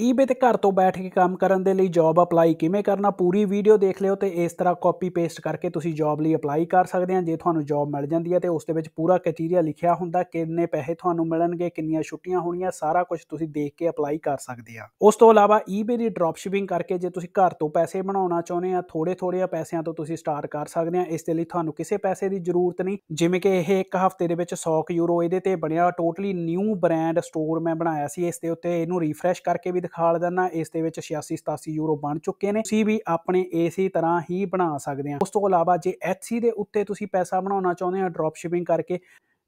eBay ਤੇ ਘਰ ਤੋਂ ਬੈਠ ਕੇ ਕੰਮ ਕਰਨ ਦੇ ਲਈ ਜੌਬ ਅਪਲਾਈ ਕਿਵੇਂ ਕਰਨਾ ਪੂਰੀ ਵੀਡੀਓ ਦੇਖ ਲਿਓ ਤੇ ਇਸ ਤਰ੍ਹਾਂ ਕਾਪੀ ਪੇਸਟ ਕਰਕੇ ਤੁਸੀਂ ਜੌਬ ਲਈ ਅਪਲਾਈ ਕਰ ਸਕਦੇ ਆ ਜੇ ਤੁਹਾਨੂੰ ਜੌਬ ਮਿਲ ਜਾਂਦੀ ਹੈ ਤੇ ਉਸ ਦੇ ਵਿੱਚ ਪੂਰਾ ਕ੍ਰਾਈਟੇਰੀਆ ਲਿਖਿਆ ਹੁੰਦਾ ਕਿੰਨੇ ਪੈਸੇ ਤੁਹਾਨੂੰ ਮਿਲਣਗੇ ਕਿੰਨੀਆਂ ਛੁੱਟੀਆਂ ਹੋਣੀਆਂ ਸਾਰਾ ਕੁਝ ਤੁਸੀਂ ਦੇਖ ਕੇ ਅਪਲਾਈ ਕਰ ਸਕਦੇ ਆ ਉਸ ਤੋਂ ਇਲਾਵਾ ਈਬੇ ਦੀ ਡ੍ਰੌਪ ਸ਼ਿਪਿੰਗ ਕਰਕੇ ਜੇ ਤੁਸੀਂ ਘਰ ਤੋਂ ਪੈਸੇ ਬਣਾਉਣਾ ਚਾਹੁੰਦੇ ਆ ਥੋੜੇ ਥੋੜੇ ਪੈਸਿਆਂ ਤੋਂ ਤੁਸੀਂ ਸਟਾਰਟ ਕਰ ਸਕਦੇ ਆ ਇਸ ਦੇ ਲਈ ਤੁਹਾਨੂੰ ਕਿਸੇ ਪੈਸੇ ਦੀ ਜ਼ਰੂਰਤ ਨਹੀਂ ਜਿਵੇਂ ਕਿ ਇਹ ਇੱਕ ਹਫ਼ਤੇ ਦੇ ਵਿੱਚ 100 ਯੂਰੋ ਇਹਦੇ ਤੇ ਬਣਿਆ ਟੋਟਲੀ ਨਿਊ ਬ੍ਰਾਂਡ ਸਟੋਰ ਮੈਂ ਬਣਾਇਆ ਸੀ ਇਸ ਦੇ ਉੱਤੇ ਇਹਨੂੰ ਰੀਫਰੈਸ਼ ਕਰਕੇ ਵੀ ਦਿਖਾ ਲਦਾਨਾ ਇਸ ਦੇ ਵਿੱਚ 86 87 ਯੂਰੋ ਬਣ ਚੁੱਕੇ ਨੇ ਤੁਸੀਂ ਵੀ ਆਪਣੇ ਏਸੀ ਤਰ੍ਹਾਂ ਹੀ ਬਣਾ ਸਕਦੇ ਆ ਉਸ ਤੋਂ ਇਲਾਵਾ ਜੇ ਐਚਸੀ ਦੇ ਉੱਤੇ ਤੁਸੀਂ ਪੈਸਾ ਬਣਾਉਣਾ ਚਾਹੁੰਦੇ ਆ ਡ੍ਰੌਪ ਸ਼ਿਪਿੰਗ ਕਰਕੇ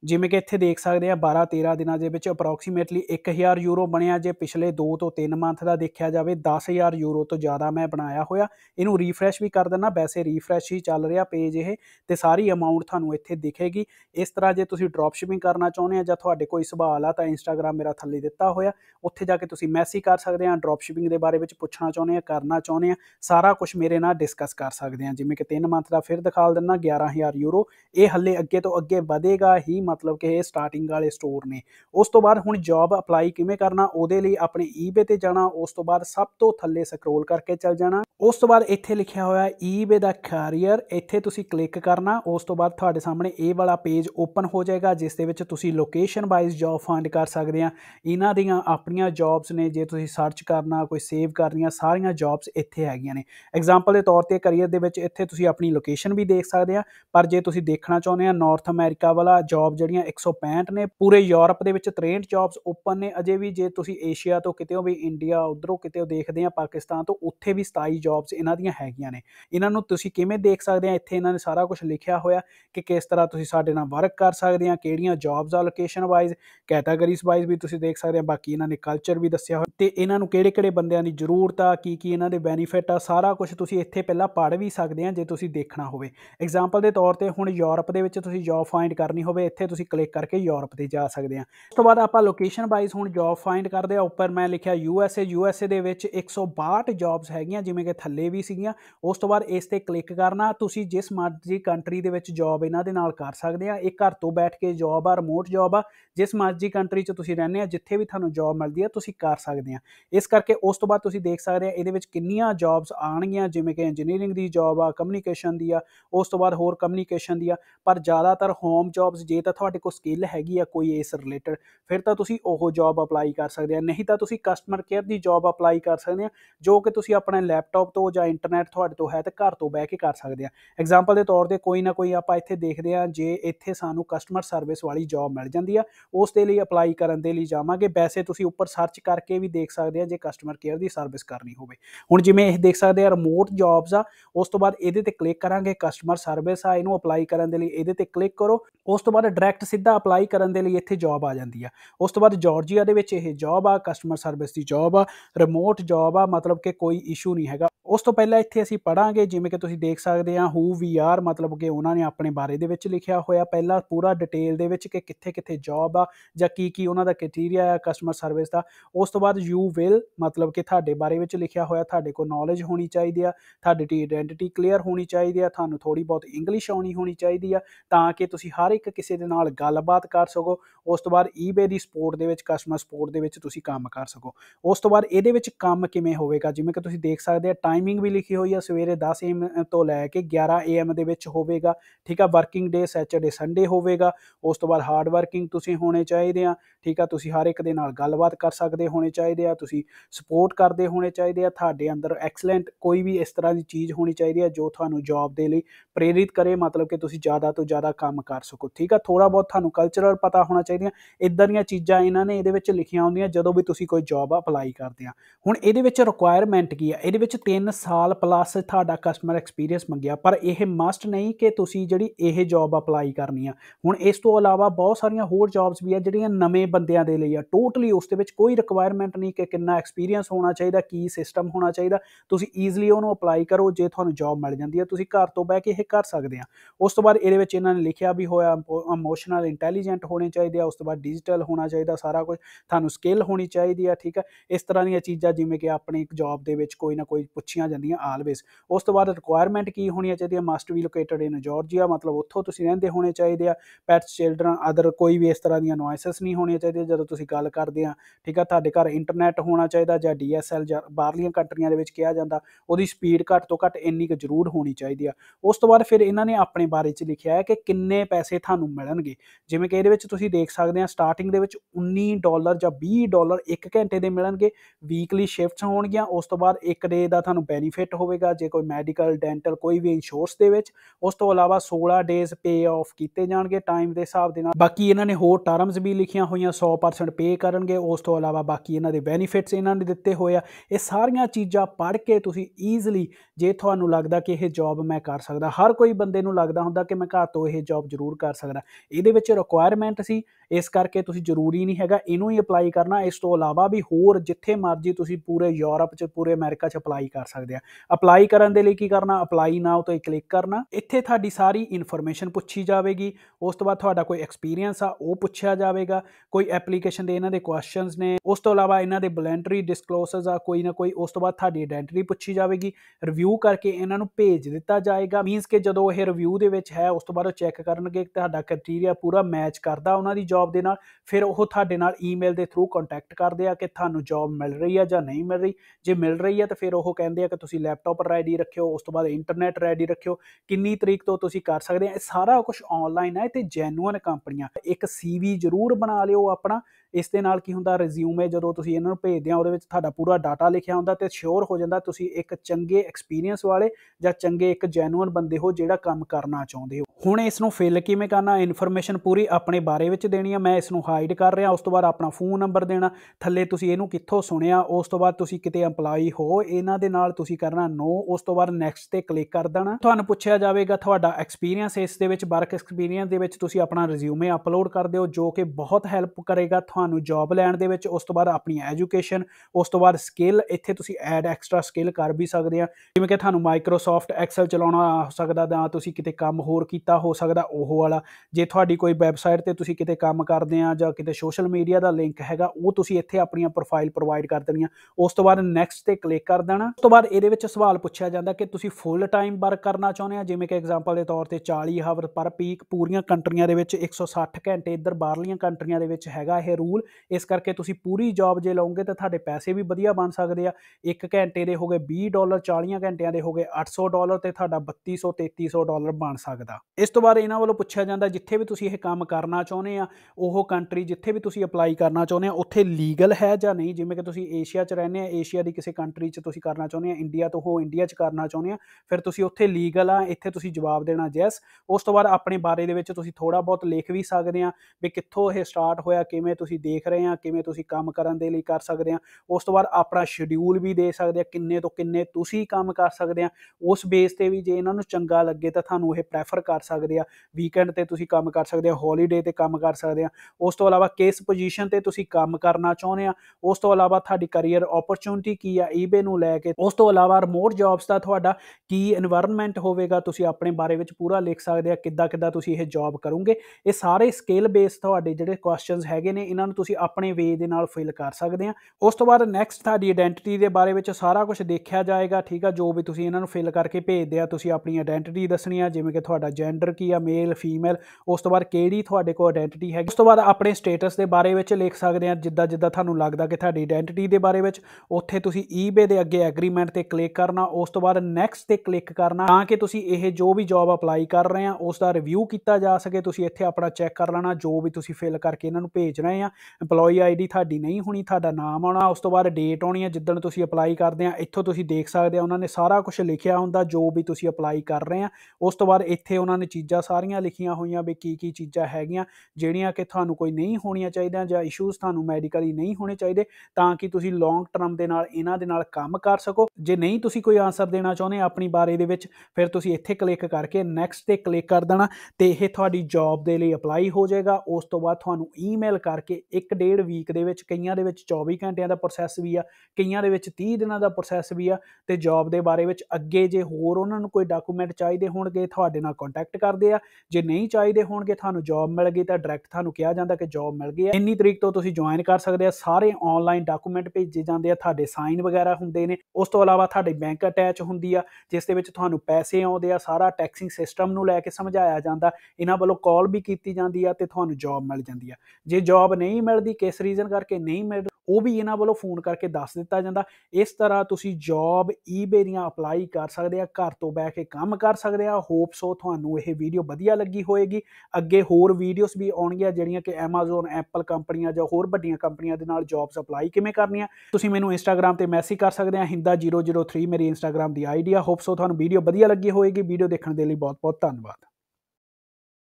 ਜਿਵੇਂ ਕਿ ਇੱਥੇ ਦੇਖ ਸਕਦੇ ਆ 12 13 ਦਿਨਾਂ ਦੇ ਵਿੱਚ ਅਪਰੋਕਸੀਮੇਟਲੀ 1000 ਯੂਰੋ ਬਣਿਆ ਜੇ ਪਿਛਲੇ 2 ਤੋਂ 3 ਮੰਥ ਦਾ ਦੇਖਿਆ ਜਾਵੇ 10000 ਯੂਰੋ ਤੋਂ ਜ਼ਿਆਦਾ ਮੈਂ ਬਣਾਇਆ ਹੋਇਆ ਇਹਨੂੰ ਰੀਫਰੈਸ਼ ਵੀ ਕਰ ਦਿੰਨਾ ਵੈਸੇ ਰੀਫਰੈਸ਼ ਹੀ ਚੱਲ ਰਿਹਾ ਪੇਜ ਇਹ ਤੇ ਸਾਰੀ ਅਮਾਉਂਟ ਤੁਹਾਨੂੰ ਇੱਥੇ ਦਿਖੇਗੀ ਇਸ ਤਰ੍ਹਾਂ ਜੇ ਤੁਸੀਂ ਡ੍ਰੌਪ ਸ਼ਿਪਿੰਗ ਕਰਨਾ ਚਾਹੁੰਦੇ ਆ ਜਾਂ ਤੁਹਾਡੇ ਕੋਈ ਸਵਾਲ ਆ ਤਾਂ ਇੰਸਟਾਗ੍ਰam ਮੇਰਾ ਥੱਲੇ ਦਿੱਤਾ ਹੋਇਆ ਉੱਥੇ ਜਾ ਕੇ ਤੁਸੀਂ ਮੈਸੇਜ ਕਰ ਸਕਦੇ ਆ ਡ੍ਰੌਪ ਸ਼ਿਪਿੰਗ ਦੇ ਬਾਰੇ ਵਿੱਚ ਪੁੱਛਣਾ ਚਾਹੁੰਦੇ ਆ ਕਰਨਾ ਚਾਹੁੰਦੇ ਆ ਸਾਰਾ ਕੁਝ ਮੇਰੇ ਨਾਲ ਡਿਸਕਸ ਕਰ ਸਕਦੇ ਆ ਜਿਵੇਂ ਕਿ 3 ਮੰਥ ਦਾ ਫਿਰ ਦਿਖਾਲ ਦਿੰਨਾ 11000 ਯੂਰੋ ਇਹ ਹੱਲੇ ਅੱਗੇ ਤੋਂ ਅੱਗੇ ਵਧੇਗਾ ਹੀ ਮਤਲਬ ਕਿ ਇਹ ਸਟਾਰਟਿੰਗ ਵਾਲੇ ਸਟੋਰ ਨੇ ਉਸ ਤੋਂ ਬਾਅਦ ਹੁਣ ਜੌਬ ਅਪਲਾਈ ਕਿਵੇਂ ਕਰਨਾ ਉਹਦੇ ਲਈ ਆਪਣੇ eBay ਤੇ ਜਾਣਾ ਉਸ ਤੋਂ ਬਾਅਦ ਸਭ ਤੋਂ ਥੱਲੇ ਸਕਰੋਲ ਕਰਕੇ ਚੱਲ ਜਾਣਾ ਉਸ ਤੋਂ ਬਾਅਦ ਇੱਥੇ ਲਿਖਿਆ ਹੋਇਆ eBay ਦਾ ਕੈਰੀਅਰ ਇੱਥੇ ਤੁਸੀਂ ਕਲਿੱਕ ਕਰਨਾ ਉਸ ਤੋਂ ਬਾਅਦ ਤੁਹਾਡੇ ਸਾਹਮਣੇ ਇਹ ਵਾਲਾ ਪੇਜ ਓਪਨ ਹੋ ਜਾਏਗਾ ਜਿਸ ਦੇ ਵਿੱਚ ਤੁਸੀਂ ਲੋਕੇਸ਼ਨ ਵਾਈਜ਼ ਜੌਬ ਫਾਈਂਡ ਕਰ ਸਕਦੇ ਆ ਇਹਨਾਂ ਦੀਆਂ ਆਪਣੀਆਂ ਜੌਬਸ ਨੇ ਜੇ ਤੁਸੀਂ ਸਰਚ ਕਰਨਾ ਕੋਈ ਸੇਵ ਕਰਨੀਆਂ ਸਾਰੀਆਂ ਜੌਬਸ ਇੱਥੇ ਹੈਗੀਆਂ ਨੇ ਐਗਜ਼ਾਮਪਲ ਦੇ ਤੌਰ ਤੇ ਕੈਰੀਅਰ ਦੇ ਵਿੱਚ ਇੱਥੇ ਤੁਸੀਂ ਆਪਣੀ ਲੋਕੇਸ਼ਨ ਵੀ ਦੇਖ ਸਕਦੇ ਆ ਪਰ ਜੇ ਤੁਸੀਂ ਦੇਖਣਾ ਚਾਹੁੰਦੇ ਆ ਨਾਰਥ ਅਮਰੀਕਾ ਵਾਲਾ ਜੌਬ ਜੌਬ ਜਿਹੜੀਆਂ 165 ਨੇ ਪੂਰੇ ਯੂਰਪ ਦੇ ਵਿੱਚ 63 ਜੌਬਸ ਓਪਨ ਨੇ ਅਜੇ ਵੀ ਜੇ ਤੁਸੀਂ ਏਸ਼ੀਆ ਤੋਂ ਕਿਤੇ ਹੋ ਵੀ ਇੰਡੀਆ ਉਧਰੋਂ ਕਿਤੇ ਦੇਖਦੇ ਆ ਪਾਕਿਸਤਾਨ ਤੋਂ ਉੱਥੇ ਵੀ 27 ਜੌਬਸ ਇਹਨਾਂ ਦੀਆਂ ਹੈਗੀਆਂ ਨੇ ਇਹਨਾਂ ਨੂੰ ਤੁਸੀਂ ਕਿਵੇਂ ਦੇਖ ਸਕਦੇ ਆ ਇੱਥੇ ਇਹਨਾਂ ਨੇ ਸਾਰਾ ਕੁਝ ਲਿਖਿਆ ਹੋਇਆ ਕਿ ਕਿਸ ਤਰ੍ਹਾਂ ਤੁਸੀਂ ਸਾਡੇ ਨਾਲ ਵਰਕ ਕਰ ਸਕਦੇ ਆ ਕਿਹੜੀਆਂ ਜੌਬਸ ਆ ਲੋਕੇਸ਼ਨ ਵਾਈਜ਼ ਕੈਟਾਗਰੀਜ਼ ਵਾਈਜ਼ ਵੀ ਤੁਸੀਂ ਦੇਖ ਸਕਦੇ ਆ ਬਾਕੀ ਇਹਨਾਂ ਨੇ ਕਲਚਰ ਵੀ ਦੱਸਿਆ ਹੋਇਆ ਤੇ ਇਹਨਾਂ ਨੂੰ ਕਿਹੜੇ-ਕਿਹੜੇ ਬੰਦਿਆਂ ਦੀ ਜ਼ਰੂਰਤ ਆ ਕੀ ਕੀ ਇਹਨਾਂ ਦੇ ਬੈਨੀਫਿਟ ਆ ਸਾਰਾ ਕੁਝ ਤੁਸੀਂ ਇੱਥੇ ਪਹਿਲਾਂ ਪੜ੍ਹ ਵੀ ਸਕਦੇ ਆ ਜੇ ਤੁਸੀਂ ਦੇਖਣਾ ਹੋਵੇ ਐਗਜ਼ਾਮਪਲ ਦੇ ਤੌਰ ਤੇ ਹੁਣ ਯੂਰਪ ਦੇ ਵਿੱਚ ਤੁਸੀਂ ਜੌਬ ਫਾਈਂਡ ਕਰਨੀ ਹੋਵੇ ਇੱਥੇ ਉੱਥੇ ਤੁਸੀਂ ਕਲਿੱਕ ਕਰਕੇ ਯੂਰਪ ਤੇ ਜਾ ਸਕਦੇ ਆ ਉਸ ਤੋਂ ਬਾਅਦ ਆਪਾਂ ਲੋਕੇਸ਼ਨ ਵਾਈਜ਼ ਹੁਣ ਜੌਬ ਫਾਈਂਡ ਕਰਦੇ ਆ ਉੱਪਰ ਮੈਂ ਲਿਖਿਆ U S A U S A ਦੇ ਵਿੱਚ 162 ਜੌਬਸ ਹੈਗੀਆਂ ਜਿਵੇਂ ਕਿ ਥੱਲੇ ਵੀ ਸੀਗੀਆਂ ਉਸ ਤੋਂ ਬਾਅਦ ਇਸ ਤੇ ਕਲਿੱਕ ਕਰਨਾ ਤੁਸੀਂ ਜਿਸ ਮਰਜ਼ੀ ਕੰਟਰੀ ਦੇ ਵਿੱਚ ਜੌਬ ਇਹਨਾਂ ਦੇ ਨਾਲ ਕਰ ਸਕਦੇ ਆ ਇਹ ਘਰ ਤੋਂ ਬੈਠ ਕੇ ਜੌਬ ਆ ਰਿਮੋਟ ਜੌਬ ਆ ਜਿਸ ਮਰਜ਼ੀ ਕੰਟਰੀ 'ਚ ਤੁਸੀਂ ਰਹਿੰਦੇ ਆ ਜਿੱਥੇ ਵੀ ਤੁਹਾਨੂੰ ਜੌਬ ਮਿਲਦੀ ਆ ਤੁਸੀਂ ਕਰ ਸਕਦੇ ਆ ਇਸ ਕਰਕੇ ਉਸ ਤੋਂ ਬਾਅਦ ਤੁਸੀਂ ਦੇਖ ਸਕਦੇ ਆ ਇਹਦੇ ਵਿੱਚ ਕਿੰਨੀਆਂ ਜੌਬਸ ਆਣਗੀਆਂ ਜਿਵੇਂ ਕਿ ਇੰਜੀਨੀਅਰਿੰਗ ਦੀ ਜੌਬ ਆ ਕਮਿਊਨੀਕੇਸ਼ਨ ਦੀ ਆ ਉਸ ਤੋਂ ਬਾਅਦ ਹੋਰ ਕਮਿਊਨੀਕੇਸ਼ਨ ਦੀ ਆ ਪਰ ਜ਼ਿਆਦਾਤਰ ਹੋਮ ਜੌਬਸ ਜੇ ਤਾਂ ਤੁਹਾਡੇ ਕੋਲ ਸਕਿੱਲ ਹੈਗੀ ਆ ਕੋਈ ਇਸ ਰਿਲੇਟਡ ਫਿਰ ਤਾਂ ਤੁਸੀਂ ਉਹ ਜੌਬ ਅਪਲਾਈ ਕਰ ਸਕਦੇ ਆ ਨਹੀਂ ਤਾਂ ਤੁਸੀਂ ਕਸਟਮਰ ਕੇਅਰ ਦੀ ਜੌਬ ਅਪਲਾਈ ਕਰ ਸਕਦੇ ਆ ਜੋ ਕਿ ਤੁਸੀਂ ਆਪਣੇ ਲੈਪਟਾਪ ਤੋਂ ਜਾਂ ਇੰਟਰਨੈਟ ਤੁਹਾਡੇ ਤੋਂ ਹੈ ਤੇ ਘਰ ਤੋਂ ਬਹਿ ਕੇ ਕਰ ਸਕਦੇ ਆ ਐਗਜ਼ਾਮਪਲ ਦੇ ਤੌਰ ਤੇ ਕੋਈ ਨਾ ਕੋਈ ਆਪਾਂ ਇੱਥੇ ਦੇਖਦੇ ਆ ਜੇ ਇੱਥੇ ਸਾਨੂੰ ਕਸਟਮਰ ਸਰਵਿਸ ਵਾਲੀ ਜੌਬ ਮਿਲ ਜਾਂਦੀ ਆ ਉਸ ਦੇ ਲਈ ਅਪਲਾਈ ਕਰਨ ਦੇ ਲਈ ਜਾਵਾਂਗੇ ਵੈਸੇ ਤੁਸੀਂ ਉੱਪਰ ਸਰਚ ਕਰਕੇ ਵੀ ਦੇਖ ਸਕਦੇ ਆ ਜੇ ਕਸਟਮਰ ਕੇਅਰ ਦੀ ਸਰਵਿਸ ਕਰਨੀ ਹੋਵੇ ਹੁਣ ਜਿਵੇਂ ਇਹ ਦੇਖ ਸਕਦੇ ਆ ਰਿਮੋਟ ਜੌਬਸ ਆ ਉਸ ਤੋਂ ਬਾਅਦ ਇਹਦੇ ਤੇ ਕਲਿੱਕ ਕਰਾਂਗੇ ਕਸਟਮਰ ਸਰਵਿਸ ਆ ਇਹਨੂੰ ਅਪਲਾਈ ਕਰਨ ਦੇ ਲਈ ਇਹਦੇ ਤੇ ਕਲਿੱਕ ਕਰੋ ਉਸ ਤੋਂ ਬਾਅਦ ਡਾਇਰੈਕਟ ਸਿੱਧਾ ਅਪਲਾਈ ਕਰਨ ਦੇ ਲਈ ਇੱਥੇ ਜੌਬ ਆ ਜਾਂਦੀ ਆ ਉਸ ਤੋਂ ਬਾਅਦ ਜਾਰਜੀਆ ਦੇ ਵਿੱਚ ਇਹ ਜੌਬ ਆ ਕਸਟਮਰ ਸਰਵਿਸ ਦੀ ਜੌਬ ਆ ਰਿਮੋਟ ਜੌਬ ਆ ਮਤਲਬ ਕਿ ਕੋਈ ਇਸ਼ੂ ਨਹੀਂ ਹੈਗਾ ਉਸ ਤੋਂ ਪਹਿਲਾਂ ਇੱਥੇ ਅਸੀਂ ਪੜਾਂਗੇ ਜਿਵੇਂ ਕਿ ਤੁਸੀਂ ਦੇਖ ਸਕਦੇ ਆ ਹੂ ਵੀ ਆਰ ਮਤਲਬ ਕਿ ਉਹਨਾਂ ਨੇ ਆਪਣੇ ਬਾਰੇ ਦੇ ਵਿੱਚ ਲਿਖਿਆ ਹੋਇਆ ਪਹਿਲਾਂ ਪੂਰਾ ਡਿਟੇਲ ਦੇ ਵਿੱਚ ਕਿ ਕਿੱਥੇ ਕਿੱਥੇ ਜੌਬ ਆ ਜਾਂ ਕੀ ਕੀ ਉਹਨਾਂ ਦਾ ਕ੍ਰਾਈਟੇਰੀਆ ਆ ਕਸਟਮਰ ਸਰਵਿਸ ਦਾ ਉਸ ਤੋਂ ਬਾਅਦ ਯੂ ਵਿਲ ਮਤਲਬ ਕਿ ਤੁਹਾਡੇ ਬਾਰੇ ਵਿੱਚ ਲਿਖਿਆ ਹੋਇਆ ਤੁਹਾਡੇ ਕੋਲ ਨੌਲੇਜ ਹੋਣੀ ਚਾਹੀਦੀ ਆ ਤੁਹਾਡੀ ਆਇਡੈਂਟੀਟੀ ਕਲੀਅਰ ਹੋਣੀ ਚਾਹੀਦੀ ਆ ਤੁਹਾਨੂੰ ਥੋੜੀ ਬਹੁਤ ਇੰਗਲਿਸ਼ ਆਉਣੀ ਹੋਣੀ ਚਾਹੀਦੀ ਆ ਤਾਂ ਕਿ ਤੁਸੀਂ ਹਰ ਇੱਕ ਕਿਸੇ ਦੇ ਨਾਲ ਗੱਲਬਾਤ ਕਰ ਸਕੋ ਉਸ ਤੋਂ ਬਾਅਦ ਈਬੇ ਦੀ ਸਪੋਰਟ ਦੇ ਵਿੱਚ ਕਸਟਮਰ ਸਪੋਰਟ ਦੇ ਵਿੱਚ ਤੁਸੀਂ ਕੰਮ ਕਰ ਸਕੋ ਉਸ ਤੋਂ ਬਾਅਦ ਇਹਦੇ ਵਿੱਚ ਕੰਮ ਕਿਵੇਂ ਹੋਵੇਗਾ ਜਿਵੇਂ ਕਿ ਤੁਸੀਂ ਦੇਖ ਸਕਦੇ ਆ ਟਾਈਮਿੰਗ ਵੀ ਲਿਖੀ ਹੋਈ ਆ ਸਵੇਰੇ 10 ਏਐਮ ਤੋਂ ਲੈ ਕੇ 11 ਏਐਮ ਦੇ ਵਿੱਚ ਹੋਵੇਗਾ ਠੀਕ ਆ ਵਰਕਿੰਗ ਡੇ ਸੈਚਰਡੇ ਸੰਡੇ ਹੋਵੇਗਾ ਉਸ ਤੋਂ ਬਾਅਦ ਹਾਰਡ ਵਰਕਿੰਗ ਤੁਸੀਂ ਹੋਣੇ ਚਾਹੀਦੇ ਆ ਠੀਕ ਆ ਤੁਸੀਂ ਹਰ ਇੱਕ ਦੇ ਨਾਲ ਗੱਲਬਾਤ ਕਰ ਸਕਦੇ ਹੋਣੇ ਚਾਹੀਦੇ ਆ ਤੁਸੀਂ ਸਪੋਰਟ ਕਰਦੇ ਹੋਣੇ ਚਾਹੀਦੇ ਆ ਤੁਹਾਡੇ ਅੰਦਰ ਐਕਸਲੈਂਟ ਕੋਈ ਵੀ ਇਸ ਤਰ੍ਹਾਂ ਦੀ ਚੀਜ਼ ਹੋਣੀ ਚਾਹੀਦੀ ਆ ਜੋ ਤੁਹਾਨੂੰ ਜੌਬ ਦੇ ਲਈ ਪ੍ਰੇਰਿਤ ਕਰੇ ਮਤਲਬ ਕਿ ਤੁਸੀਂ ਜ਼ਿਆਦਾ ਤੋਂ ਜ਼ਿਆਦਾ ਕੰਮ ਕਰ ਸਕੋ ਠੀਕ ਆ ਥੋੜਾ ਬਹੁਤ ਤੁਹਾਨੂੰ ਕਲਚਰਲ ਪਤਾ ਹੋਣਾ ਚਾਹੀਦਾ ਇਦਾਂ ਦੀਆਂ ਚੀਜ਼ਾਂ ਇਹਨਾਂ ਨੇ ਇਹਦੇ ਵਿੱਚ ਲਿਖੀਆਂ ਹੁੰਦੀਆਂ ਜਦੋਂ ਵੀ ਤੁਸੀਂ ਕੋਈ ਜੌਬ ਅਪਲਾਈ ਕਰਦੇ ਆ ਹੁਣ ਇਹਦੇ ਵਿੱਚ ਰਿਕੁਆਇਰਮੈਂਟ ਕੀ ਆ ਇਹਦੇ ਵਿੱਚ ਤਿੰਨ 3 ਸਾਲ ਪਲੱਸ ਤੁਹਾਡਾ ਕਸਟਮਰ ਐਕਸਪੀਰੀਅੰਸ ਮੰਗਿਆ ਪਰ ਇਹ ਮਸਟ ਨਹੀਂ ਕਿ ਤੁਸੀਂ ਜਿਹੜੀ ਇਹ ਜੌਬ ਅਪਲਾਈ ਕਰਨੀ ਆ ਹੁਣ ਇਸ ਤੋਂ ਇਲਾਵਾ ਬਹੁਤ ਸਾਰੀਆਂ ਹੋਰ ਜੌਬਸ ਵੀ ਆ ਜਿਹੜੀਆਂ ਨਵੇਂ ਬੰਦਿਆਂ ਦੇ ਲਈ ਆ ਟੋਟਲੀ ਉਸ ਦੇ ਵਿੱਚ ਕੋਈ ਰਿਕੁਆਇਰਮੈਂਟ ਨਹੀਂ ਕਿ ਕਿੰਨਾ ਐਕਸਪੀਰੀਅੰਸ ਹੋਣਾ ਚਾਹੀਦਾ ਕੀ ਸਿਸਟਮ ਹੋਣਾ ਚਾਹੀਦਾ ਤੁਸੀਂ ਈਜ਼ੀਲੀ ਉਹਨੂੰ ਅਪਲਾਈ ਕਰੋ ਜੇ ਤੁਹਾਨੂੰ ਜੌਬ ਮਿਲ ਜਾਂਦੀ ਹੈ ਤੁਸੀਂ ਘਰ ਤੋਂ ਬਹਿ ਕੇ ਇਹ ਕਰ ਸਕਦੇ ਆ ਉਸ ਤੋਂ ਬਾਅਦ ਇਹਦੇ ਵਿੱਚ ਇਹਨਾਂ ਨੇ ਲਿਖਿਆ ਵੀ ਹੋਇਆ ਇਮੋਸ਼ਨਲ ਇੰਟੈਲੀਜੈਂਟ ਹੋਣੇ ਚਾਹੀਦੇ ਆ ਉਸ ਤੋਂ ਬਾਅਦ ਡਿਜੀਟਲ ਹੋਣਾ ਚਾਹੀਦਾ ਸਾਰਾ ਕੁਝ ਤੁਹਾਨੂੰ ਸਕਿੱਲ ਹੋਣੀ ਚਾਹੀਦੀ ਆ ਠੀਕ ਆ ਇਸ ਤਰ੍ਹਾਂ ਦੀਆਂ ਚੀਜ਼ਾਂ ਜਿਵੇਂ ਕਿ ਆਪਣੀ ਇੱਕ ਜੌਬ ਦੇ ਵਿੱਚ ਕੋਈ ਨਾ ਕੋਈ ਪੁੱਛ ਪੁੱਛੀਆਂ ਜਾਂਦੀਆਂ ਆਲਵੇਸ ਉਸ ਤੋਂ ਬਾਅਦ ਰਿਕੁਆਇਰਮੈਂਟ ਕੀ ਹੋਣੀ ਚਾਹੀਦੀ ਹੈ must be located in Georgia ਮਤਲਬ ਉੱਥੋਂ ਤੁਸੀਂ ਰਹਿੰਦੇ ਹੋਣੇ ਚਾਹੀਦੇ ਆ ਪੈਟਸ ਚਿਲਡਰਨ ਅਦਰ ਕੋਈ ਵੀ ਇਸ ਤਰ੍ਹਾਂ ਦੀਆਂ ਨੋਇਸਸ ਨਹੀਂ ਹੋਣੀਆਂ ਚਾਹੀਦੀਆਂ ਜਦੋਂ ਤੁਸੀਂ ਗੱਲ ਕਰਦੇ ਆ ਠੀਕ ਆ ਤੁਹਾਡੇ ਘਰ ਇੰਟਰਨੈਟ ਹੋਣਾ ਚਾਹੀਦਾ ਜਾਂ ਡੀਐਸਐਲ ਜਾਂ ਬਾਹਰਲੀਆਂ ਕੰਟਰੀਆਂ ਦੇ ਵਿੱਚ ਕਿਹਾ ਜਾਂਦਾ ਉਹਦੀ ਸਪੀਡ ਘੱਟ ਤੋਂ ਘੱਟ ਇੰਨੀ ਕੁ ਜ਼ਰੂਰ ਹੋਣੀ ਚਾਹੀਦੀ ਆ ਉਸ ਤੋਂ ਬਾਅਦ ਫਿਰ ਇਹਨਾਂ ਨੇ ਆਪਣੇ ਬਾਰੇ 'ਚ ਲਿਖਿਆ ਹੈ ਕਿ ਕਿੰਨੇ ਪੈਸੇ ਤੁਹਾਨੂੰ ਮਿਲਣਗੇ ਜਿਵੇਂ ਕਿ ਇਹਦੇ ਵਿੱਚ ਤੁਸੀਂ ਦੇਖ ਸਕਦੇ ਆ ਸਟਾਰਟਿੰਗ ਦੇ ਵਿੱਚ 19 ਡਾਲਰ ਜਾਂ 20 ਡਾਲਰ 1 ਘੰਟੇ ਦੇ ਮਿਲਣਗੇ ਵੀਕਲੀ ਸ਼ਿਫਟਸ ਹੋਣਗੀਆਂ ਉਸ ਤੋਂ ਬਾਅਦ ਡੇ ਦਾ ਤੁਹਾਨੂੰ ਬੈਨੀਫਿਟ ਹੋਵੇਗਾ ਜੇ ਕੋਈ ਮੈਡੀਕਲ ਡੈਂਟਲ ਕੋਈ ਵੀ ਇੰਸ਼ੋਰੈਂਸ ਦੇ ਵਿੱਚ ਉਸ ਤੋਂ ਇਲਾਵਾ 16 ਡੇਜ਼ ਪੇ ਆਫ ਕੀਤੇ ਜਾਣਗੇ ਟਾਈਮ ਦੇ ਹਿਸਾਬ ਦੇ ਨਾਲ ਬਾਕੀ ਇਹਨਾਂ ਨੇ ਹੋਰ ਟਰਮਸ ਵੀ ਲਿਖੀਆਂ ਹੋਈਆਂ 100% ਪੇ ਕਰਨਗੇ ਉਸ ਤੋਂ ਇਲਾਵਾ ਬਾਕੀ ਇਹਨਾਂ ਦੇ ਬੈਨੀਫਿਟਸ ਇਹਨਾਂ ਨੇ ਦਿੱਤੇ ਹੋਏ ਆ ਇਹ ਸਾਰੀਆਂ ਚੀਜ਼ਾਂ ਪੜ੍ਹ ਕੇ ਤੁਸੀਂ ਈਜ਼ਲੀ ਜੇ ਤੁਹਾਨੂੰ ਲੱਗਦਾ ਕਿ ਇਹ ਜੌਬ ਮੈਂ ਕਰ ਸਕਦਾ ਹਰ ਕੋਈ ਬੰਦੇ ਨੂੰ ਲੱਗਦਾ ਹੁੰਦਾ ਕਿ ਮੈਂ ਘਰ ਤੋਂ ਇਹ ਜੌਬ ਜ਼ਰੂਰ ਕਰ ਸਕਦਾ ਇਹਦੇ ਵਿੱਚ ਰਿਕੁਆਇਰਮੈਂਟ ਸੀ ਇਸ ਕਰਕੇ ਤੁਸੀਂ ਜ਼ਰੂਰੀ ਨਹੀਂ ਹੈਗਾ ਇਹਨੂੰ ਹੀ ਅਪਲਾਈ ਕਰਨਾ ਇਸ ਤੋਂ ਇਲਾਵਾ ਵੀ ਹੋਰ ਜਿੱਥੇ ਮਰਜ਼ੀ ਤੁਸੀਂ ਪੂਰੇ ਯੂਰਪ 'ਚ ਪੂਰੇ ਅਮਰੀਕਾ 'ਚ ਅਪਲਾਈ ਕਰ ਸਕਦੇ ਆ ਅਪਲਾਈ ਕਰਨ ਦੇ ਲਈ ਕੀ ਕਰਨਾ ਅਪਲਾਈ ਨਾਉ ਤੇ ਕਲਿੱਕ ਕਰਨਾ ਇੱਥੇ ਤੁਹਾਡੀ ਸਾਰੀ ਇਨਫੋਰਮੇਸ਼ਨ ਪੁੱਛੀ ਜਾਵੇਗੀ ਉਸ ਤੋਂ ਬਾਅਦ ਤੁਹਾਡਾ ਕੋਈ ਐਕਸਪੀਰੀਅੰਸ ਆ ਉਹ ਪੁੱਛਿਆ ਜਾਵੇਗਾ ਕੋਈ ਐਪਲੀਕੇਸ਼ਨ ਦੇ ਇਹਨਾਂ ਦੇ ਕੁਐਸਚਨਸ ਨੇ ਉਸ ਤੋਂ ਇਲਾਵਾ ਇਹਨਾਂ ਦੇ ਵੋਲੰਟਰੀ ਡਿਸਕਲੋਸਰਸ ਆ ਕੋਈ ਨਾ ਕੋਈ ਉਸ ਤੋਂ ਬਾਅਦ ਤੁਹਾਡੀ ਆਇਡੈਂਟੀਟੀ ਪੁੱਛੀ ਜਾਵੇਗੀ ਰਿਵਿਊ ਕਰਕੇ ਇਹਨਾਂ ਨੂੰ ਭੇਜ ਦਿੱਤਾ ਜਾਏਗਾ ਮੀਨਸ ਕਿ ਜਦੋਂ ਇਹ ਰਿਵਿਊ ਦੇ ਵਿੱਚ ਹੈ ਉਸ ਤੋਂ ਬਾਅਦ ਉਹ ਚੈੱਕ ਕਰਨਗੇ ਤੁਹਾਡਾ ਕ੍ਰਾਈਟੇਰੀਆ ਪੂਰਾ ਮੈਚ ਕਰਦਾ ਉਹਨਾਂ ਦੀ ਜੌਬ ਦੇ ਨਾਲ ਫਿਰ ਉਹ ਤੁਹਾਡੇ ਨਾਲ ਈਮੇਲ ਦੇ ਥਰੂ ਕੰਟੈਕਟ ਕਰਦੇ ਆ ਕਿ ਤੁਹਾਨੂੰ ਜੌਬ ਮਿਲ ਰਹੀ ਆ ਜਾਂ ਨਹੀਂ ਮਿਲ ਰਹੀ ਜੇ ਮਿਲ ਰਹੀ ਆ ਤਾਂ ਫਿਰ ਉਹ ਕਹਿੰਦੇ ਆ ਕਿ ਤੁਸੀਂ ਲੈਪਟਾਪ ਰੈਡੀ ਰੱਖਿਓ ਉਸ ਤੋਂ ਬਾਅਦ ਇੰਟਰਨੈਟ ਰੈਡੀ ਰੱਖਿਓ ਕਿੰਨੀ ਤਰੀਕ ਤੋਂ ਤੁਸੀਂ ਕਰ ਸਕਦੇ ਆ ਇਹ ਸਾਰਾ ਕੁਝ ਆਨਲਾਈਨ ਹੈ ਤੇ ਜੈਨੂਇਨ ਕੰਪਨੀਆਂ ਇੱਕ ਸੀਵੀ ਜ਼ਰੂਰ ਬਣਾ ਲਿਓ ਆਪਣਾ ਇਸ ਦੇ ਨਾਲ ਕੀ ਹੁੰਦਾ ਰਿਜ਼ਿਊਮੇ ਜਦੋਂ ਤੁਸੀਂ ਇਹਨਾਂ ਨੂੰ ਭੇਜਦੇ ਆ ਉਹਦੇ ਵਿੱਚ ਤੁਹਾਡਾ ਪੂਰਾ ਡਾਟਾ ਲਿਖਿਆ ਹੁੰਦਾ ਤੇ ਸ਼ੋਰ ਹੋ ਜਾਂਦਾ ਤੁਸੀਂ ਇੱਕ ਚੰਗੇ ਐਕਸਪੀਰੀਅੰਸ ਵਾਲੇ ਜਾਂ ਚੰਗੇ ਇੱਕ ਜੈਨੂਅਨ ਬੰਦੇ ਹੋ ਜਿਹੜਾ ਕੰਮ ਕਰਨਾ ਚਾਹੁੰਦੇ ਹੋ ਹੁਣ ਇਸ ਨੂੰ ਫਿਲ ਕਿਵੇਂ ਕਰਨਾ ਇਨਫੋਰਮੇਸ਼ਨ ਪੂਰੀ ਆਪਣੇ ਬਾਰੇ ਵਿੱਚ ਦੇਣੀ ਆ ਮੈਂ ਇਸ ਨੂੰ ਹਾਈਡ ਕਰ ਰਿਹਾ ਉਸ ਤੋਂ ਬਾਅਦ ਆਪਣਾ ਫੋਨ ਨੰਬਰ ਦੇਣਾ ਥੱਲੇ ਤੁਸੀਂ ਇਹਨੂੰ ਕਿੱਥੋਂ ਸੁਣਿਆ ਉਸ ਤੋਂ ਬਾਅਦ ਤੁਸੀਂ ਕਿਤੇ ਐਮਪਲਾਈ ਹੋ ਇਹਨਾਂ ਦੇ ਨਾਲ ਤੁਸੀਂ ਕਰਨਾ ਨੋ ਉਸ ਤੋਂ ਬਾਅਦ ਨੈਕਸਟ ਤੇ ਕਲਿੱਕ ਕਰ ਦੇਣਾ ਤੁਹਾਨੂੰ ਪੁੱਛਿਆ ਜਾਵੇਗਾ ਤੁਹਾਡਾ ਐਕਸਪੀਰੀਅੰਸ ਇਸ ਦੇ ਵਿੱਚ ਵਰਕ ਐਕਸਪੀਰੀਅੰਸ ਦੇ ਵਿੱਚ ਤੁਸੀਂ ਆਪਣਾ ਰਿਜ਼ਿਊਮੇ ਅਪਲੋਡ ਕਰ ਦਿਓ ਜੋ ਕਿ ਬਹੁਤ ਹੈਲਪ ਕਰੇਗਾ ਤੁਹਾਨੂੰ ਜੌਬ ਲੈਣ ਦੇ ਵਿੱਚ ਉਸ ਤੋਂ ਬਾਅਦ ਆਪਣੀ ਐਜੂਕੇਸ਼ਨ ਉਸ ਤੋਂ ਬਾਅਦ ਸਕਿੱਲ ਇੱਥੇ ਤੁਸੀਂ ਐਡ ਐਕਸਟਰਾ ਸਕਿੱਲ ਕਰ ਵੀ ਸਕਦੇ ਆ ਜਿਵੇਂ ਕਿ ਤੁਹਾਨੂੰ ਮਾਈਕਰੋਸਾਫਟ ਐਕਸਲ ਚਲਾਉਣਾ ਹੋ ਸਕਦਾ ਜਾਂ ਤੁਸੀਂ ਕਿਤੇ ਕੰਮ ਹੋਰ ਕੀਤਾ ਹੋ ਸਕਦਾ ਉਹ ਵਾਲਾ ਜੇ ਤੁਹਾਡੀ ਕੋਈ ਵੈਬਸਾਈਟ ਤੇ ਤੁਸੀਂ ਕਿਤੇ ਕੰਮ ਕਰਦੇ ਆ ਜਾਂ ਕਿਤੇ ਸੋਸ਼ਲ ਮੀਡੀਆ ਦਾ ਲਿੰਕ ਹੈਗਾ ਉਹ ਤੁਸੀਂ ਇੱਥੇ ਆਪਣੀਆਂ ਪ੍ਰੋਫਾਈਲ ਪ੍ਰੋਵਾਈਡ ਕਰ ਦੇਣੀਆਂ ਉਸ ਤੋਂ ਬਾਅਦ ਨੈਕਸਟ ਤੇ ਕਲਿੱਕ ਕਰ ਦੇਣਾ ਉਸ ਤੋਂ ਬਾਅਦ ਇਹਦੇ ਵਿੱਚ ਸਵਾਲ ਪੁੱਛਿਆ ਜਾਂਦਾ ਕਿ ਤੁਸੀਂ ਫੁੱਲ ਟਾਈਮ ਵਰਕ ਕਰਨਾ ਚਾਹੁੰਦੇ ਆ ਜਿਵੇਂ ਕਿ ਐਗਜ਼ਾਮਪਲ ਦੇ ਤੌਰ ਤੇ 40 ਆਵਰ ਪਰ ਪੀਕ ਪੂਰੀਆਂ ਕੰਟਰੀਆਂ ਦੇ ਵਿੱਚ 160 ਘੰਟੇ ਇੱਧਰ ਬਾਹਰਲੀਆਂ ਕੰਟਰੀਆਂ ਦੇ ਵਿੱਚ ਹੈਗਾ ਇਹ ਰੂਲ ਸਕੂਲ ਇਸ ਕਰਕੇ ਤੁਸੀਂ ਪੂਰੀ ਜੌਬ ਜੇ ਲਓਗੇ ਤਾਂ ਤੁਹਾਡੇ ਪੈਸੇ ਵੀ ਵਧੀਆ ਬਣ ਸਕਦੇ ਆ 1 ਘੰਟੇ ਦੇ ਹੋਗੇ 20 ਡਾਲਰ 40 ਘੰਟਿਆਂ ਦੇ ਹੋਗੇ 800 ਡਾਲਰ ਤੇ ਤੁਹਾਡਾ 3200 3300 ਡਾਲਰ ਬਣ ਸਕਦਾ ਇਸ ਤੋਂ ਬਾਅਦ ਇਹਨਾਂ ਵੱਲੋਂ ਪੁੱਛਿਆ ਜਾਂਦਾ ਜਿੱਥੇ ਵੀ ਤੁਸੀਂ ਇਹ ਕੰਮ ਕਰਨਾ ਚਾਹੁੰਦੇ ਆ ਉਹ ਕੰਟਰੀ ਜਿੱਥੇ ਵੀ ਤੁਸੀਂ ਅਪਲਾਈ ਕਰਨਾ ਚਾਹੁੰਦੇ ਆ ਉੱਥੇ ਲੀਗਲ ਹੈ ਜਾਂ ਨਹੀਂ ਜਿਵੇਂ ਕਿ ਤੁਸੀਂ ਏਸ਼ੀਆ 'ਚ ਰਹਿੰਦੇ ਆ ਏਸ਼ੀਆ ਦੀ ਕਿਸੇ ਕੰਟਰੀ 'ਚ ਤੁਸੀਂ ਕਰਨਾ ਚਾਹੁੰਦੇ ਆ ਇੰਡੀਆ ਤੋਂ ਹੋ ਇੰਡੀਆ 'ਚ ਕਰਨਾ ਚਾਹੁੰਦੇ ਆ ਫਿਰ ਤੁਸੀਂ ਉੱਥੇ ਲੀਗਲ ਆ ਇੱਥੇ ਤੁਸੀਂ ਜਵਾਬ ਦੇਣਾ ਜੈਸ ਉਸ ਤੋਂ ਬਾਅਦ ਆਪਣੇ ਬਾਰੇ ਦੇ ਵਿੱਚ ਤੁਸੀਂ ਥੋੜਾ ਬਹੁਤ ਲਿਖ ਵੀ ਸਕਦੇ ਆ ਵੀ ਕਿੱਥੋਂ ਇਹ ਸਟਾਰਟ ਹੋਇਆ ਕਿਵੇਂ ਤੁਸੀਂ ਤੁਸੀਂ ਦੇਖ ਰਹੇ ਆ ਕਿਵੇਂ ਤੁਸੀਂ ਕੰਮ ਕਰਨ ਦੇ ਲਈ ਕਰ ਸਕਦੇ ਆ ਉਸ ਤੋਂ ਬਾਅਦ ਆਪਣਾ ਸ਼ਡਿਊਲ ਵੀ ਦੇ ਸਕਦੇ ਆ ਕਿੰਨੇ ਤੋਂ ਕਿੰਨੇ ਤੁਸੀਂ ਕੰਮ ਕਰ ਸਕਦੇ ਆ ਉਸ ਬੇਸ ਤੇ ਵੀ ਜੇ ਇਹਨਾਂ ਨੂੰ ਚੰਗਾ ਲੱਗੇ ਤਾਂ ਤੁਹਾਨੂੰ ਇਹ ਪ੍ਰੈਫਰ ਕਰ ਸਕਦੇ ਆ ਵੀਕਐਂਡ ਤੇ ਤੁਸੀਂ ਕੰਮ ਕਰ ਸਕਦੇ ਆ ਹੌਲੀਡੇ ਤੇ ਕੰਮ ਕਰ ਸਕਦੇ ਆ ਉਸ ਤੋਂ ਇਲਾਵਾ ਕਿਸ ਪੋਜੀਸ਼ਨ ਤੇ ਤੁਸੀਂ ਕੰਮ ਕਰਨਾ ਚਾਹੁੰਦੇ ਆ ਉਸ ਤੋਂ ਇਲਾਵਾ ਤੁਹਾਡੀ ਕੈਰੀਅਰ ਓਪਰਚ्युनिटी ਕੀ ਆ ਈਬੇ ਨੂੰ ਲੈ ਕੇ ਉਸ ਤੋਂ ਇਲਾਵਾ ਰਿਮੋਟ ਜੌਬਸ ਦਾ ਤੁਹਾਡਾ ਕੀ এনवायरमेंट ਹੋਵੇਗਾ ਤੁਸੀਂ ਆਪਣੇ ਬਾਰੇ ਵਿੱਚ ਪੂਰਾ ਲਿਖ ਸਕਦੇ ਆ ਕਿੱਦਾਂ ਕਿੱਦਾਂ ਤੁਸੀਂ ਇਹ ਜੌਬ ਕਰੋਗੇ ਇਹ ਸਾਰੇ ਸਕੇਲ ਬੇਸ ਤੁਹਾਡੇ ਜਿਹੜੇ ਕੁਐਸਚਨਸ ਹੈਗੇ ਨੇ ਇਹਨਾਂ ਇਹਨਾਂ ਨੂੰ ਤੁਸੀਂ ਆਪਣੇ ਵੇ ਦੇ ਨਾਲ ਫਿਲ ਕਰ ਸਕਦੇ ਆ ਉਸ ਤੋਂ ਬਾਅਦ ਨੈਕਸਟ ਤੁਹਾਡੀ ਆਇਡੈਂਟੀਟੀ ਦੇ ਬਾਰੇ ਵਿੱਚ ਸਾਰਾ ਕੁਝ ਦੇਖਿਆ ਜਾਏਗਾ ਠੀਕ ਆ ਜੋ ਵੀ ਤੁਸੀਂ ਇਹਨਾਂ ਨੂੰ ਫਿਲ ਕਰਕੇ ਭੇਜਦੇ ਆ ਤੁਸੀਂ ਆਪਣੀ ਆਇਡੈਂਟੀਟੀ ਦੱਸਣੀ ਆ ਜਿਵੇਂ ਕਿ ਤੁਹਾਡਾ ਜੈਂਡਰ ਕੀ ਆ ਮੇਲ ਫੀਮੇਲ ਉਸ ਤੋਂ ਬਾਅਦ ਕਿਹੜੀ ਤੁਹਾਡੇ ਕੋਲ ਆਇਡੈਂਟੀਟੀ ਹੈ ਉਸ ਤੋਂ ਬਾਅਦ ਆਪਣੇ ਸਟੇਟਸ ਦੇ ਬਾਰੇ ਵਿੱਚ ਲਿਖ ਸਕਦੇ ਆ ਜਿੱਦਾਂ ਜਿੱਦਾਂ ਤੁਹਾਨੂੰ ਲੱਗਦਾ ਕਿ ਤੁਹਾਡੀ ਆਇਡੈਂਟੀਟੀ ਦੇ ਬਾਰੇ ਵਿੱਚ ਉੱਥੇ ਤੁਸੀਂ ਈਬੇ ਦੇ ਅੱਗੇ ਐਗਰੀਮੈਂਟ ਤੇ ਕਲਿੱਕ ਕਰਨਾ ਉਸ ਤੋਂ ਬਾਅਦ ਨੈਕਸਟ ਤੇ ਕਲਿੱਕ ਕਰਨਾ ਤਾਂ ਕਿ ਤੁਸੀਂ ਇਹ ਜੋ ਵੀ ਜੌਬ ਅਪਲਾਈ ਕਰ ਰਹੇ ਆ ਉਸ ਦਾ ਰਿਵਿਊ ਕੀਤਾ ਜਾ ਸਕੇ ਤੁਸੀਂ ਇੱਥੇ ਆਪਣਾ ਚੈੱਕ ਕਰ ਲੈਣਾ ਜੋ ਵੀ ਤੁਸੀਂ ਫਿਲ ਕਰਕੇ ਇਹਨਾਂ ਨੂੰ ਭੇਜ ਰਹੇ ਆ EMPLOYEE ਆਈਡੀ ਤੁਹਾਡੀ ਨਹੀਂ ਹੋਣੀ ਤੁਹਾਡਾ ਨਾਮ ਆਉਣਾ ਉਸ ਤੋਂ ਬਾਅਦ ਡੇਟ ਆਉਣੀ ਹੈ ਜਿੱਦਣ ਤੁਸੀਂ ਅਪਲਾਈ ਕਰਦੇ ਆ ਇੱਥੋਂ ਤੁਸੀਂ ਦੇਖ ਸਕਦੇ ਆ ਉਹਨਾਂ ਨੇ ਸਾਰਾ ਕੁਝ ਲਿਖਿਆ ਹੁੰਦਾ ਜੋ ਵੀ ਤੁਸੀਂ ਅਪਲਾਈ ਕਰ ਰਹੇ ਆ ਉਸ ਤੋਂ ਬਾਅਦ ਇੱਥੇ ਉਹਨਾਂ ਨੇ ਚੀਜ਼ਾਂ ਸਾਰੀਆਂ ਲਿਖੀਆਂ ਹੋਈਆਂ ਵੀ ਕੀ ਕੀ ਚੀਜ਼ਾਂ ਹੈਗੀਆਂ ਜਿਹੜੀਆਂ ਕਿ ਤੁਹਾਨੂੰ ਕੋਈ ਨਹੀਂ ਹੋਣੀਆਂ ਚਾਹੀਦੀਆਂ ਜਾਂ ਇਸ਼ੂਸ ਤੁਹਾਨੂੰ ਮੈਡੀਕਲੀ ਨਹੀਂ ਹੋਣੇ ਚਾਹੀਦੇ ਤਾਂ ਕਿ ਤੁਸੀਂ ਲੌਂਗ ਟਰਮ ਦੇ ਨਾਲ ਇਹਨਾਂ ਦੇ ਨਾਲ ਕੰਮ ਕਰ ਸਕੋ ਜੇ ਨਹੀਂ ਤੁਸੀਂ ਕੋਈ ਆਨਸਰ ਦੇਣਾ ਚਾਹੁੰਦੇ ਆਪਣੀ ਬਾਰੇ ਦੇ ਵਿੱਚ ਫਿਰ ਤੁਸੀਂ ਇੱਥੇ ਕਲਿੱਕ ਕਰਕੇ ਨੈਕਸਟ ਤੇ ਕਲਿੱਕ ਕਰ ਦੇਣਾ ਤੇ ਇਹ ਤੁਹਾਡੀ ਜੌਬ ਦੇ ਲਈ ਅਪਲਾਈ ਹੋ ਜਾਏਗਾ ਉਸ ਤੋਂ ਬਾਅਦ ਤੁਹਾਨੂੰ ਈਮੇਲ ਕਰਕੇ ਇੱਕ ਡੇਢ ਵੀਕ ਦੇ ਵਿੱਚ ਕਈਆਂ ਦੇ ਵਿੱਚ 24 ਘੰਟਿਆਂ ਦਾ ਪ੍ਰੋਸੈਸ ਵੀ ਆ ਕਈਆਂ ਦੇ ਵਿੱਚ 30 ਦਿਨਾਂ ਦਾ ਪ੍ਰੋਸੈਸ ਵੀ ਆ ਤੇ ਜੌਬ ਦੇ ਬਾਰੇ ਵਿੱਚ ਅੱਗੇ ਜੇ ਹੋਰ ਉਹਨਾਂ ਨੂੰ ਕੋਈ ਡਾਕੂਮੈਂਟ ਚਾਹੀਦੇ ਹੋਣਗੇ ਤੁਹਾਡੇ ਨਾਲ ਕੰਟੈਕਟ ਕਰਦੇ ਆ ਜੇ ਨਹੀਂ ਚਾਹੀਦੇ ਹੋਣਗੇ ਤੁਹਾਨੂੰ ਜੌਬ ਮਿਲ ਗਈ ਤਾਂ ਡਾਇਰੈਕਟ ਤੁਹਾਨੂੰ ਕਿਹਾ ਜਾਂਦਾ ਕਿ ਜੌਬ ਮਿਲ ਗਈ ਹੈ ਇੰਨੀ ਤਰੀਕ ਤੋਂ ਤੁਸੀਂ ਜੁਆਇਨ ਕਰ ਸਕਦੇ ਆ ਸਾਰੇ ਆਨਲਾਈਨ ਡਾਕੂਮੈਂਟ ਭੇਜੇ ਜਾਂਦੇ ਆ ਤੁਹਾਡੇ ਸਾਈਨ ਵਗੈਰਾ ਹੁੰਦੇ ਨੇ ਉਸ ਤੋਂ ਇਲਾਵਾ ਤੁਹਾਡੇ ਬੈਂਕ ਅਟੈਚ ਹੁੰਦੀ ਆ ਜਿਸ ਦੇ ਵਿੱਚ ਤੁਹਾਨੂੰ ਪੈਸੇ ਆਉਂਦੇ ਆ ਸਾਰਾ ਟੈਕਸਿੰਗ ਸਿਸਟਮ ਨੂੰ ਲੈ ਕੇ ਸਮਝਾਇਆ ਜਾਂਦਾ ਇਹਨਾਂ ਵੱਲੋਂ ਕਾਲ ਵੀ ਕੀਤੀ ਜਾਂਦੀ ਆ ਤੇ ਤੁਹਾਨੂੰ ਜੌਬ ਮਿਲ ਜਾਂਦੀ ਆ ਜੇ ਜੌਬ ਨਹੀਂ ਨਹੀਂ ਮਿਲਦੀ ਕਿਸ ਰੀਜ਼ਨ ਕਰਕੇ ਨਹੀਂ ਮਿਲ ਉਹ ਵੀ ਇਹਨਾਂ ਵੱਲੋਂ ਫੋਨ ਕਰਕੇ ਦੱਸ ਦਿੱਤਾ ਜਾਂਦਾ ਇਸ ਤਰ੍ਹਾਂ ਤੁਸੀਂ ਜੌਬ ਈਬੇ ਦੀਆਂ ਅਪਲਾਈ ਕਰ ਸਕਦੇ ਆ ਘਰ ਤੋਂ ਬੈਠ ਕੇ ਕੰਮ ਕਰ ਸਕਦੇ ਆ ਹੋਪ ਸੋ ਤੁਹਾਨੂੰ ਇਹ ਵੀਡੀਓ ਵਧੀਆ ਲੱਗੀ ਹੋਏਗੀ ਅੱਗੇ ਹੋਰ ਵੀਡੀਓਜ਼ ਵੀ ਆਉਣਗੀਆਂ ਜਿਹੜੀਆਂ ਕਿ Amazon Apple ਕੰਪਨੀਆਂ ਜਾਂ ਹੋਰ ਵੱਡੀਆਂ ਕੰਪਨੀਆਂ ਦੇ ਨਾਲ ਜੌਬਸ ਅਪਲਾਈ ਕਿਵੇਂ ਕਰਨੀਆਂ ਤੁਸੀਂ ਮੈਨੂੰ Instagram ਤੇ ਮੈਸੇਜ ਕਰ ਸਕਦੇ ਆ ਹਿੰਦਾ 003 ਮੇਰੀ Instagram ਦੀ ਆਈਡੀ ਆ ਹੋਪ ਸੋ ਤੁਹਾਨੂੰ ਵੀਡੀਓ ਵਧੀਆ ਲੱਗੀ ਹੋਏਗੀ ਵੀਡੀਓ ਦੇਖਣ ਦੇ ਲਈ ਬਹੁਤ ਬਹੁਤ ਧੰਨਵਾਦ